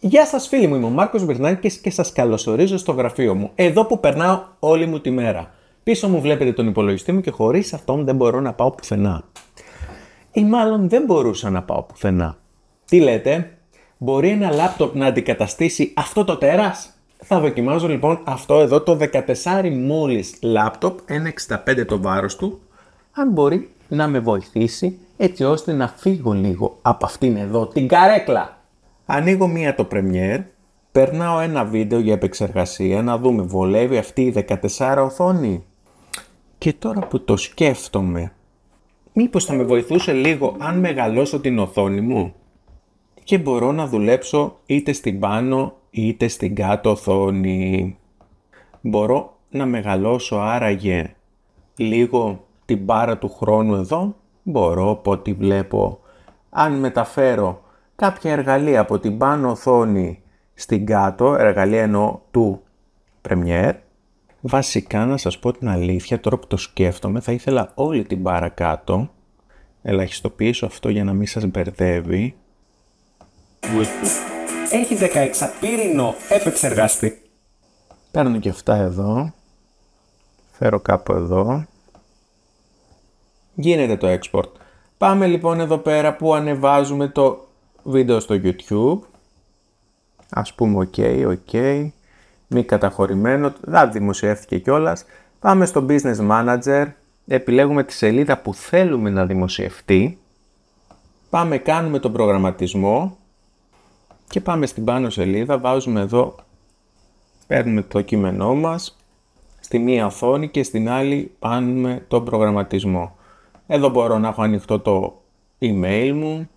Γεια σας φίλοι μου, είμαι ο Μάρκος Μπερνάκης και σας καλωσορίζω στο γραφείο μου, εδώ που περνάω όλη μου τη μέρα. Πίσω μου βλέπετε τον υπολογιστή μου και χωρίς αυτόν δεν μπορώ να πάω πουθενά. Ή μάλλον δεν μπορούσα να πάω πουθενά. Τι λέτε, μπορεί ένα λάπτοπ να αντικαταστήσει αυτό το τέρας? Θα δοκιμάζω λοιπόν αυτό εδώ το 14 μόλις λάπτοπ, 1.65 το βάρος του, αν μπορεί να με βοηθήσει έτσι ώστε να φύγω λίγο από αυτήν εδώ την καρέκλα. Ανοίγω μία το Premiere, περνάω ένα βίντεο για επεξεργασία να δούμε βολεύει αυτή η 14 οθόνη. Και τώρα που το σκέφτομαι, μήπως θα με βοηθούσε λίγο αν μεγαλώσω την οθόνη μου και μπορώ να δουλέψω είτε στην πάνω είτε στην κάτω οθόνη. Μπορώ να μεγαλώσω άραγε λίγο την πάρα του χρόνου εδώ, μπορώ από ό,τι βλέπω. Αν μεταφέρω κάποια εργαλεία από την πάνω οθόνη στην κάτω, εργαλεία εννοώ του Premiere. Βασικά να σας πω την αλήθεια, τώρα που το σκέφτομαι θα ήθελα όλη την παρακάτω. Ελαχιστοποιήσω αυτό για να μην σας μπερδεύει. Έχει 16 πύρινο επεξεργαστή. Παίρνω και αυτά εδώ. Φέρω κάπου εδώ. Γίνεται το export. Πάμε λοιπόν εδώ πέρα που ανεβάζουμε το βίντεο στο YouTube. Ας πούμε ok, ok, μη καταχωρημένο, δεν δημοσιεύτηκε κιόλας. Πάμε στο Business Manager, επιλέγουμε τη σελίδα που θέλουμε να δημοσιευτεί. Πάμε, κάνουμε τον προγραμματισμό και πάμε στην πάνω σελίδα, βάζουμε εδώ, παίρνουμε το κείμενό μας, στη μία οθόνη και στην άλλη πάνουμε τον προγραμματισμό. Εδώ μπορώ να έχω ανοιχτό το email μου,